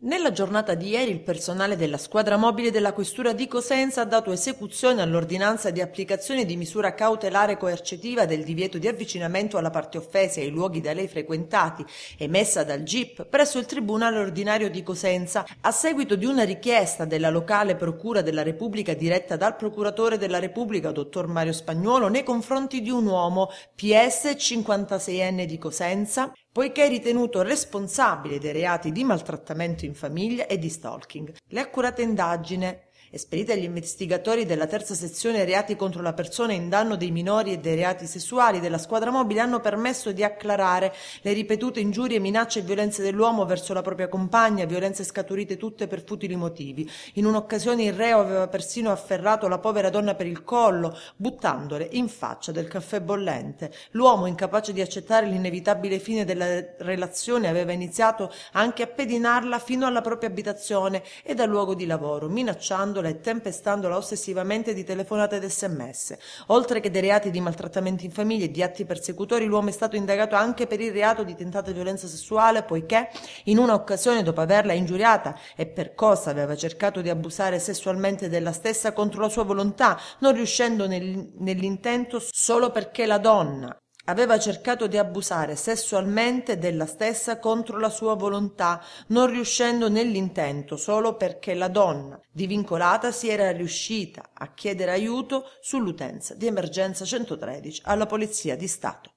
Nella giornata di ieri il personale della squadra mobile della Questura di Cosenza ha dato esecuzione all'ordinanza di applicazione di misura cautelare coercitiva del divieto di avvicinamento alla parte offesa e ai luoghi da lei frequentati, emessa dal GIP presso il Tribunale Ordinario di Cosenza, a seguito di una richiesta della locale Procura della Repubblica diretta dal Procuratore della Repubblica, dottor Mario Spagnuolo, nei confronti di un uomo, PS 56enne di Cosenza, poiché è ritenuto responsabile dei reati di maltrattamento in famiglia e di stalking. Le accurate indagini esperite agli investigatori della terza sezione reati contro la persona in danno dei minori e dei reati sessuali della squadra mobile hanno permesso di acclarare le ripetute ingiurie, minacce e violenze dell'uomo verso la propria compagna, violenze scaturite tutte per futili motivi. In un'occasione il reo aveva persino afferrato la povera donna per il collo, buttandole in faccia del caffè bollente. L'uomo, incapace di accettare l'inevitabile fine della relazione, aveva iniziato anche a pedinarla fino alla propria abitazione e dal luogo di lavoro, minacciandola minacciandola e tempestandola ossessivamente di telefonate ed sms. Oltre che dei reati di maltrattamenti in famiglia e di atti persecutori, l'uomo è stato indagato anche per il reato di tentata violenza sessuale, poiché in una occasione dopo averla ingiuriata e percossa aveva cercato di abusare sessualmente della stessa contro la sua volontà, non riuscendo nel, nell'intento solo perché la donna Aveva cercato di abusare sessualmente della stessa contro la sua volontà, non riuscendo nell'intento, solo perché la donna, divincolata, si era riuscita a chiedere aiuto sull'utenza di emergenza 113 alla Polizia di Stato.